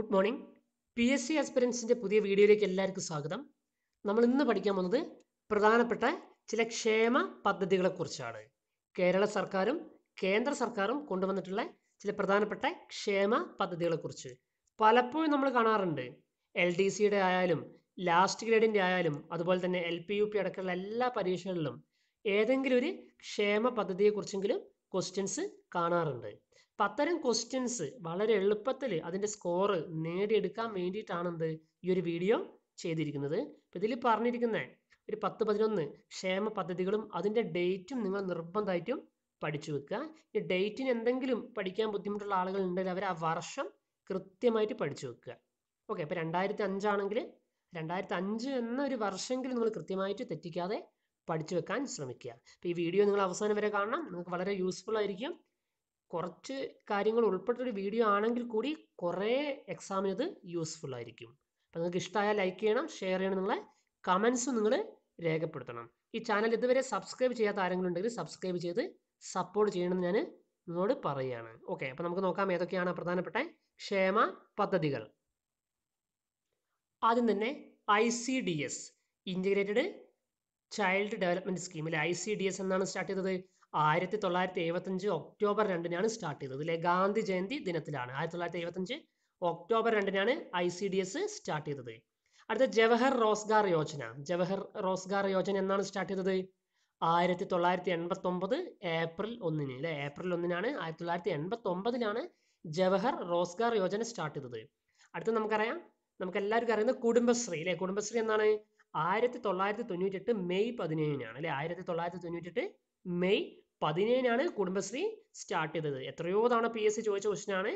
good morning P S C അസ്പിരൻസിന്റെ പുതിയ വീഡിയോയിലേക്ക് എല്ലാവർക്കും സ്വാഗതം നമ്മൾ ഇന്ന് പഠിക്കാൻ പോകുന്നത് പ്രധാനപ്പെട്ട ചില ക്ഷേമ പദ്ധതികളെക്കുറിച്ചാണ് കേരള സർക്കാരും കേന്ദ്ര സർക്കാരും കൊണ്ടുവന്നിട്ടുള്ള ചില പ്രധാനപ്പെട്ട ക്ഷേമ പദ്ധതികളെക്കുറിച്ച് പലപ്പോഴും നമ്മൾ കാണാറുണ്ട് എൽ ഡി സിയുടെ ആയാലും ലാസ്റ്റ് ഗ്രേഡിൻ്റെ ആയാലും അതുപോലെ തന്നെ എൽ പി യു പി അടക്കമുള്ള എല്ലാ പരീക്ഷകളിലും ഏതെങ്കിലും ഒരു ക്ഷേമ പദ്ധതിയെക്കുറിച്ചെങ്കിലും ക്വസ്റ്റ്യൻസ് കാണാറുണ്ട് അപ്പം അത്തരം ക്വസ്റ്റ്യൻസ് വളരെ എളുപ്പത്തിൽ അതിൻ്റെ സ്കോറ് നേടിയെടുക്കാൻ വേണ്ടിയിട്ടാണെന്ത് ഈ ഒരു വീഡിയോ ചെയ്തിരിക്കുന്നത് ഇതിൽ പറഞ്ഞിരിക്കുന്ന ഒരു പത്ത് പതിനൊന്ന് ക്ഷേമ പദ്ധതികളും അതിൻ്റെ ഡേറ്റും നിങ്ങൾ നിർബന്ധമായിട്ടും പഠിച്ചു വെക്കുക ഈ ഡേറ്റിന് എന്തെങ്കിലും പഠിക്കാൻ ബുദ്ധിമുട്ടുള്ള ആളുകൾ ഉണ്ടെങ്കിൽ അവർ ആ വർഷം കൃത്യമായിട്ട് പഠിച്ചു വെക്കുക ഓക്കെ അപ്പോൾ രണ്ടായിരത്തി അഞ്ചാണെങ്കിൽ രണ്ടായിരത്തി അഞ്ച് എന്ന ഒരു വർഷമെങ്കിലും നിങ്ങൾ കൃത്യമായിട്ട് തെറ്റിക്കാതെ പഠിച്ചു വെക്കാൻ ശ്രമിക്കുക അപ്പം ഈ വീഡിയോ നിങ്ങൾ അവസാനം വരെ കാണണം നിങ്ങൾക്ക് വളരെ യൂസ്ഫുൾ ആയിരിക്കും കുറച്ച് കാര്യങ്ങൾ ഉൾപ്പെട്ടൊരു വീഡിയോ ആണെങ്കിൽ കൂടി കുറേ എക്സാമിന് അത് യൂസ്ഫുൾ ആയിരിക്കും അപ്പോൾ നിങ്ങൾക്ക് ഇഷ്ടമായ ലൈക്ക് ചെയ്യണം ഷെയർ ചെയ്യണം നിങ്ങളെ കമൻസും നിങ്ങൾ രേഖപ്പെടുത്തണം ഈ ചാനൽ ഇതുവരെ സബ്സ്ക്രൈബ് ചെയ്യാത്ത ആരെങ്കിലും ഉണ്ടെങ്കിൽ സബ്സ്ക്രൈബ് ചെയ്ത് സപ്പോർട്ട് ചെയ്യണമെന്ന് ഞാൻ നിങ്ങളോട് പറയുകയാണ് ഓക്കെ അപ്പോൾ നമുക്ക് നോക്കാം ഏതൊക്കെയാണ് പ്രധാനപ്പെട്ട ക്ഷേമ പദ്ധതികൾ ആദ്യം തന്നെ I C D S integrated child development സ്കീമിൽ ഐ സി ഡി എസ് എന്നാണ് സ്റ്റാർട്ട് ചെയ്തത് ആയിരത്തി തൊള്ളായിരത്തി എഴുപത്തഞ്ച് ഒക്ടോബർ രണ്ടിനാണ് സ്റ്റാർട്ട് ചെയ്തത് അല്ലെ ഗാന്ധി ജയന്തി ദിനത്തിലാണ് ആയിരത്തി തൊള്ളായിരത്തി എഴുപത്തഞ്ച് ഒക്ടോബർ രണ്ടിനാണ് I C D S start ചെയ്തത് അടുത്ത ജവഹർ റോസ്ഗാർ യോജന ജവഹർ റോസ്ഗാർ യോജന എന്നാണ് സ്റ്റാർട്ട് ചെയ്തത് ആയിരത്തി തൊള്ളായിരത്തി എൺപത്തി ഒമ്പത് ഏപ്രിൽ ഒന്നിന് അല്ലെ ഏപ്രിൽ ഒന്നിനാണ് ആയിരത്തി തൊള്ളായിരത്തി എൺപത്തി ഒമ്പതിലാണ് ജവഹർ റോസ്ഗാർ യോജന സ്റ്റാർട്ട് ചെയ്തത് അടുത്ത നമുക്കറിയാം നമുക്ക് എല്ലാവർക്കും അറിയുന്ന കുടുംബശ്രീ അല്ലെ കുടുംബശ്രീ എന്നാണ് ആയിരത്തി തൊള്ളായിരത്തി തൊണ്ണൂറ്റി എട്ട് മെയ് പതിനേഴിനാണ് അല്ലെ ആയിരത്തി തൊള്ളായിരത്തി തൊണ്ണൂറ്റി എട്ട് മെയ് പതിനേഴിനാണ് കുടുംബശ്രീ സ്റ്റാർട്ട് ചെയ്തത് എത്രയോ തവണ പി എസ് സി ചോദിച്ച ക്വസ്റ്റൻ ആണ്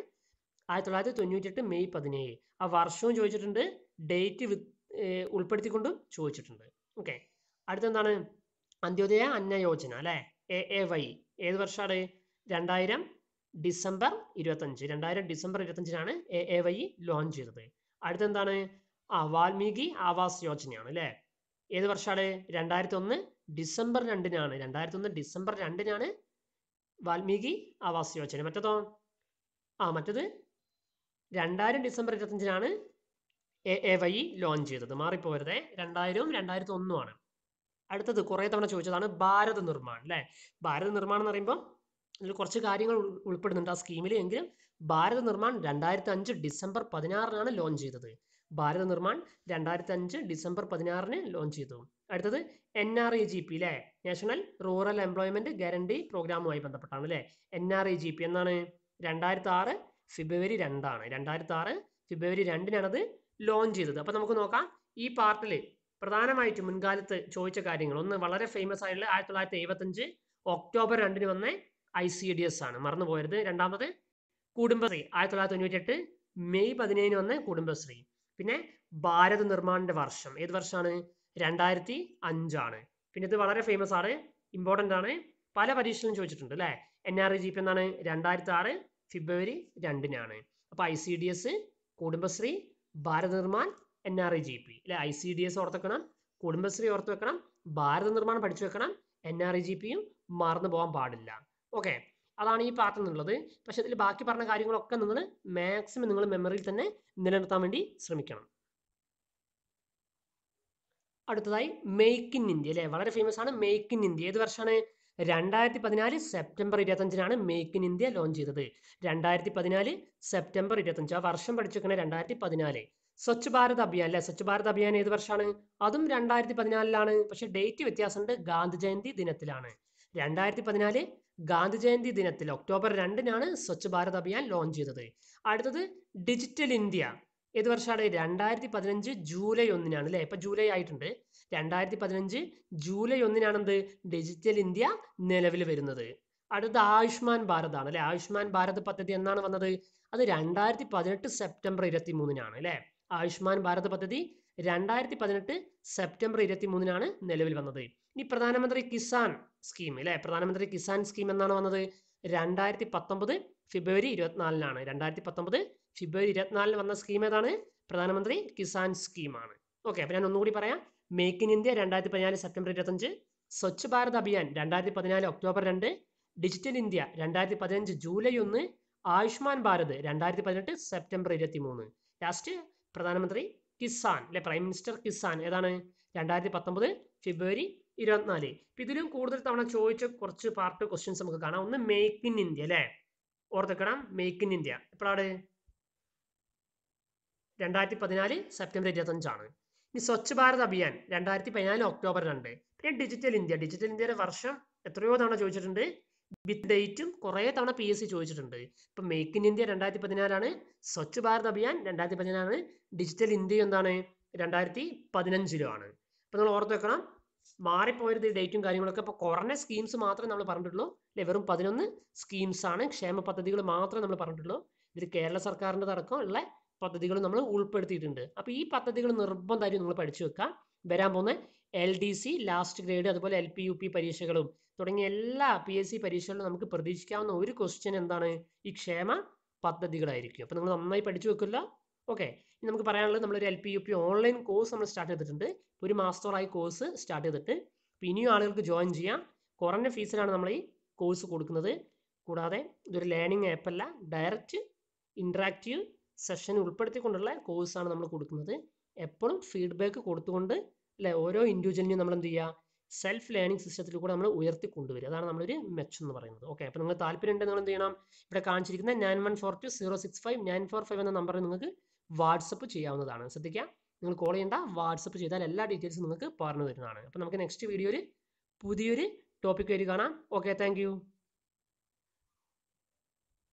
ആയിരത്തി തൊള്ളായിരത്തി തൊണ്ണൂറ്റി എട്ട് മെയ് പതിനേഴ് ആ വർഷവും ചോദിച്ചിട്ടുണ്ട് ഡേറ്റ് ഉൾപ്പെടുത്തിക്കൊണ്ടും ചോദിച്ചിട്ടുണ്ട് ഓക്കെ അടുത്തെന്താണ് അന്ത്യോദയ അന്നയോജന അല്ലേ എ എ വൈ ഏത് വർഷമാണ് രണ്ടായിരം ഡിസംബർ ഇരുപത്തഞ്ച് രണ്ടായിരം ഡിസംബർ ഇരുപത്തഞ്ചിനാണ് എ എ വൈ ലോഞ്ച് ചെയ്തത് അടുത്തെന്താണ് ആ വാൽമീകി ആവാസ് യോജനയാണ് അല്ലേ ഏത് വർഷമാണ് രണ്ടായിരത്തി ഒന്ന് ഡിസംബർ രണ്ടിനാണ് രണ്ടായിരത്തി ഒന്ന് ഡിസംബർ രണ്ടിനാണ് വാൽമീകി ആവാസ് യോജന മറ്റതോ ആ മറ്റത് രണ്ടായിരം ഡിസംബർ ഇരുപത്തഞ്ചിനാണ് എ എ വൈ ലോഞ്ച് ചെയ്തത് മാറിപ്പോരുതേ രണ്ടായിരവും രണ്ടായിരത്തി ആണ് അടുത്തത് കുറേ തവണ ചോദിച്ചതാണ് ഭാരത് നിർമ്മാൺ അല്ലേ ഭാരത് നിർമ്മാൺ എന്ന് പറയുമ്പോൾ ഇതിൽ കുറച്ച് കാര്യങ്ങൾ ഉൾപ്പെടുന്നുണ്ട് ആ സ്കീമിൽ എങ്കിലും ഭാരത നിർമ്മാൺ രണ്ടായിരത്തി അഞ്ച് ഡിസംബർ പതിനാറിനാണ് ലോഞ്ച് ചെയ്തത് ഭാരത നിർമ്മാൺ രണ്ടായിരത്തി അഞ്ച് ഡിസംബർ പതിനാറിന് ലോഞ്ച് ചെയ്തു അടുത്തത് N R A G P അല്ലേ നാഷണൽ റൂറൽ എംപ്ലോയ്മെന്റ് ഗ്യാരണ്ടി പ്രോഗ്രാമുമായി ബന്ധപ്പെട്ടാണ് അല്ലേ N R A G P എന്നാണ് രണ്ടായിരത്തി ആറ് ഫെബ്രുവരി രണ്ടാണ് രണ്ടായിരത്തി ആറ് ഫെബ്രുവരി രണ്ടിനാണ് അത് ലോഞ്ച് ചെയ്തത് അപ്പോൾ നമുക്ക് നോക്കാം ഈ പാർട്ടിൽ പ്രധാനമായിട്ടും മുൻകാലത്ത് ചോദിച്ച കാര്യങ്ങൾ ഒന്ന് വളരെ ഫേമസ് ആയിട്ടുള്ള ആയിരത്തി തൊള്ളായിരത്തി എഴുപത്തഞ്ച് ഒക്ടോബർ രണ്ടിന് വന്ന ഐ സി ഡി എസ് ആണ് മറന്നു പോയത് രണ്ടാമത് കുടുംബശ്രീ ആയിരത്തി തൊള്ളായിരത്തി തൊണ്ണൂറ്റി എട്ട് മെയ് പതിനേഴിന് വന്ന കുടുംബശ്രീ പിന്നെ ഭാരത് നിർമ്മാണിന്റെ വർഷം ഏത് വർഷമാണ് രണ്ടായിരത്തി അഞ്ചാണ് പിന്നെ ഇത് വളരെ ഫേമസ് ആണ് ഇമ്പോർട്ടൻ്റ് ആണ് പല പരീക്ഷയിലും ചോദിച്ചിട്ടുണ്ട് അല്ലെ N R I G P എന്നാണ് രണ്ടായിരത്തി ആറ് ഫെബ്രുവരി രണ്ടിനാണ് അപ്പോൾ I C D S Kudumbashree Bharat Nirman N R I G P അല്ലെ ഐ സി ഡി എസ് ഓർത്ത് വെക്കണം കുടുംബശ്രീ ഓർത്ത് വെക്കണം ഭാരത നിർമ്മാണം പഠിച്ചു വെക്കണം എൻ ആർ ഐ ജി പിയും മറന്നു പോകാൻ പാടില്ല ഓക്കെ അതാണ് ഈ പാർട്ട് എന്നുള്ളത് പക്ഷെ ഇതിൽ ബാക്കി പറഞ്ഞ കാര്യങ്ങളൊക്കെ നിങ്ങൾ മാക്സിമം നിങ്ങൾ മെമ്മറിയിൽ തന്നെ നിലനിർത്താൻ വേണ്ടി ശ്രമിക്കണം അടുത്തതായി മെയ്ക്ക് ഇൻ ഇന്ത്യ അല്ലേ വളരെ ഫേമസ് ആണ് മെയ്ക്ക് ഇൻ ഇന്ത്യ ഏത് വർഷമാണ് രണ്ടായിരത്തി പതിനാല് സെപ്റ്റംബർ ഇരുപത്തഞ്ചിനാണ് മെയ്ക്ക് ഇൻ ഇന്ത്യ ലോഞ്ച് ചെയ്തത് രണ്ടായിരത്തി പതിനാല് സെപ്റ്റംബർ ഇരുപത്തഞ്ച് ആ വർഷം പഠിച്ചിരിക്കുന്നത് രണ്ടായിരത്തി പതിനാല് സ്വച്ഛ് ഭാരത് അഭിയാൻ അല്ലെ സ്വച്ഛ് ഭാരത് അഭിയാൻ ഏത് വർഷമാണ് അതും രണ്ടായിരത്തി പതിനാലിലാണ് പക്ഷെ ഡേറ്റ് വ്യത്യാസമുണ്ട് ഗാന്ധി ജയന്തി ദിനത്തിലാണ് രണ്ടായിരത്തി പതിനാല് ഗാന്ധിജയന്തി ദിനത്തിൽ ഒക്ടോബർ രണ്ടിനാണ് സ്വച്ഛ് ഭാരത് അഭിയാൻ ലോഞ്ച് ചെയ്തത് അടുത്തത് ഡിജിറ്റൽ ഇന്ത്യ ഏത് വർഷമാണ് രണ്ടായിരത്തി പതിനഞ്ച് ജൂലൈ ഒന്നിനാണ് അല്ലേ ഇപ്പൊ ജൂലൈ ആയിട്ടുണ്ട് രണ്ടായിരത്തി പതിനഞ്ച് ജൂലൈ ഒന്നിനാണെന്ത് ഡിജിറ്റൽ ഇന്ത്യ നിലവിൽ വരുന്നത് അടുത്ത ആയുഷ്മാൻ ഭാരത് ആണ് അല്ലെ ആയുഷ്മാൻ ഭാരത് പദ്ധതി എന്നാണ് വന്നത് അത് രണ്ടായിരത്തി പതിനെട്ട് സെപ്റ്റംബർ ഇരുപത്തി മൂന്നിനാണ് അല്ലെ ആയുഷ്മാൻ ഭാരത് പദ്ധതി രണ്ടായിരത്തി പതിനെട്ട് സെപ്റ്റംബർ ഇരുപത്തി മൂന്നിനാണ് നിലവിൽ വന്നത് ഇനി പ്രധാനമന്ത്രി കിസാൻ സ്കീം അല്ലെ പ്രധാനമന്ത്രി കിസാൻ സ്കീം എന്നാണ് വന്നത് രണ്ടായിരത്തി പത്തൊമ്പത് ഫെബ്രുവരി ഇരുപത്തിനാലിനാണ് രണ്ടായിരത്തി പത്തൊമ്പത് ഫെബ്രുവരി ഇരുപത്തിനാലിന് വന്ന സ്കീം ഏതാണ് പ്രധാനമന്ത്രി കിസാൻ സ്കീമാണ് ഓക്കെ അപ്പൊ ഞാൻ ഒന്നുകൂടി പറയാം മേക്ക് ഇൻ ഇന്ത്യ രണ്ടായിരത്തി പതിനാല് സെപ്റ്റംബർ ഇരുപത്തഞ്ച് സ്വച്ഛ് ഭാരത് അഭിയാൻ രണ്ടായിരത്തി പതിനാല് ഒക്ടോബർ രണ്ട് ഡിജിറ്റൽ ഇന്ത്യ രണ്ടായിരത്തി പതിനഞ്ച് ജൂലൈ ഒന്ന് ആയുഷ്മാൻ ഭാരത് രണ്ടായിരത്തി പതിനെട്ട് സെപ്റ്റംബർ ഇരുപത്തി മൂന്ന് ലാസ്റ്റ് പ്രധാനമന്ത്രി കിസാൻ അല്ലെ പ്രൈം മിനിസ്റ്റർ കിസാൻ ഏതാണ് രണ്ടായിരത്തി പത്തൊമ്പത് ഫെബ്രുവരി ഇരുപത്തിനാല് ഇതിലും കൂടുതൽ തവണ ചോദിച്ച കുറച്ച് പാർട്ട് ക്വസ്റ്റ്യൻസ് നമുക്ക് കാണാം ഒന്ന് മേക്ക് ഇൻ ഇന്ത്യ അല്ലെ ഓർത്തെക്കണം മേക്ക് ഇൻ ഇന്ത്യ എപ്പോഴാണ് രണ്ടായിരത്തി പതിനാല് സെപ്റ്റംബർ ഇരുപത്തഞ്ചാണ് ഇനി സ്വച്ഛ് ഭാരത് അഭിയാൻ രണ്ടായിരത്തി പതിനാല് ഒക്ടോബർ രണ്ട് പിന്നെ ഡിജിറ്റൽ ഇന്ത്യ ഡിജിറ്റൽ ഇന്ത്യയുടെ വർഷം എത്രയോ തവണ ചോദിച്ചിട്ടുണ്ട് വിത്ത് ഡേറ്റും കുറേ തവണ പി എസ് സി ചോദിച്ചിട്ടുണ്ട് ഇപ്പം മേക്ക് ഇൻ ഇന്ത്യ രണ്ടായിരത്തി പതിനാലാണ് സ്വച്ഛ് ഭാരത് അഭിയാൻ രണ്ടായിരത്തി പതിനാലാണ് ഡിജിറ്റൽ ഇന്ത്യ എന്താണ് രണ്ടായിരത്തി പതിനഞ്ചിലുമാണ് അപ്പം നമ്മൾ ഓർത്ത് വെക്കണം മാറിപ്പോയത് ഡേറ്റും കാര്യങ്ങളൊക്കെ ഇപ്പോൾ കുറഞ്ഞ സ്കീംസ് മാത്രമേ നമ്മൾ പറഞ്ഞിട്ടുള്ളൂ അല്ലെ വെറും പതിനൊന്ന് സ്കീംസ് ആണ് ക്ഷേമ പദ്ധതികൾ മാത്രമേ നമ്മൾ പറഞ്ഞിട്ടുള്ളൂ ഇതിൽ കേരള സർക്കാരിൻ്റെ തടക്കം ഉള്ള പദ്ധതികൾ നമ്മൾ ഉൾപ്പെടുത്തിയിട്ടുണ്ട് അപ്പോൾ ഈ പദ്ധതികൾ നിർബന്ധമായിട്ട് നിങ്ങൾ പഠിച്ചു വെക്കുക വരാൻ പോകുന്ന L D C last grade അതുപോലെ എൽ പി യു പി പരീക്ഷകളും തുടങ്ങിയ എല്ലാ പി എസ് സി പരീക്ഷകളിലും നമുക്ക് പ്രതീക്ഷിക്കാവുന്ന ഒരു ക്വസ്റ്റ്യൻ എന്താണ് ഈ ക്ഷേമ പദ്ധതികളായിരിക്കും അപ്പോൾ നിങ്ങൾ നന്നായി പഠിച്ചു വെക്കില്ല ഓക്കെ നമുക്ക് പറയാനുള്ളത് നമ്മളൊരു L P U P online course നമ്മൾ സ്റ്റാർട്ട് ചെയ്തിട്ടുണ്ട് ഒരു മാസത്തോളായി കോഴ്സ് സ്റ്റാർട്ട് ചെയ്തിട്ട് അപ്പോൾ ഇനിയും ആളുകൾക്ക് ജോയിൻ ചെയ്യാം കുറഞ്ഞ ഫീസിലാണ് നമ്മൾ ഈ കോഴ്സ് കൊടുക്കുന്നത് കൂടാതെ ഇതൊരു ലേണിംഗ് ആപ്പല്ല ഡയറക്റ്റ് ഇൻട്രാക്റ്റീവ് സെഷൻ ഉൾപ്പെടുത്തിക്കൊണ്ടുള്ള കോഴ്സാണ് നമ്മൾ കൊടുക്കുന്നത് എപ്പോഴും ഫീഡ്ബാക്ക് കൊടുത്തുകൊണ്ട് അല്ലെ ഓരോ ഇൻഡിവിജ്വലിനെയും നമ്മൾ എന്ത് ചെയ്യുക സെൽഫ് ലേണിംഗ് സിസ്റ്റത്തിൽ കൂടെ നമ്മൾ ഉയർത്തി കൊണ്ടുവരിക അതാണ് നമ്മളൊരു മെച്ചം എന്ന് പറയുന്നത് ഓക്കെ അപ്പോൾ നിങ്ങൾ താല്പര്യം ഉണ്ടെങ്കിൽ നിങ്ങൾ എന്ത് ചെയ്യണം ഇവിടെ കാണിച്ചിരിക്കുന്ന nine one four two zero six five nine four five എന്ന നമ്പറിൽ നിങ്ങൾക്ക് വാട്സപ്പ് ചെയ്യാവുന്നതാണ് ശ്രദ്ധിക്കുക നിങ്ങൾ കോൾ ചെയ്യേണ്ട വാട്സപ്പ് ചെയ്താൽ എല്ലാ ഡീറ്റെയിൽസും നിങ്ങൾക്ക് പറഞ്ഞു തരുന്നതാണ് അപ്പോൾ നമുക്ക് നെക്സ്റ്റ് വീഡിയോയിൽ പുതിയൊരു ടോപ്പിക് വരി കാണാം ഓക്കെ താങ്ക്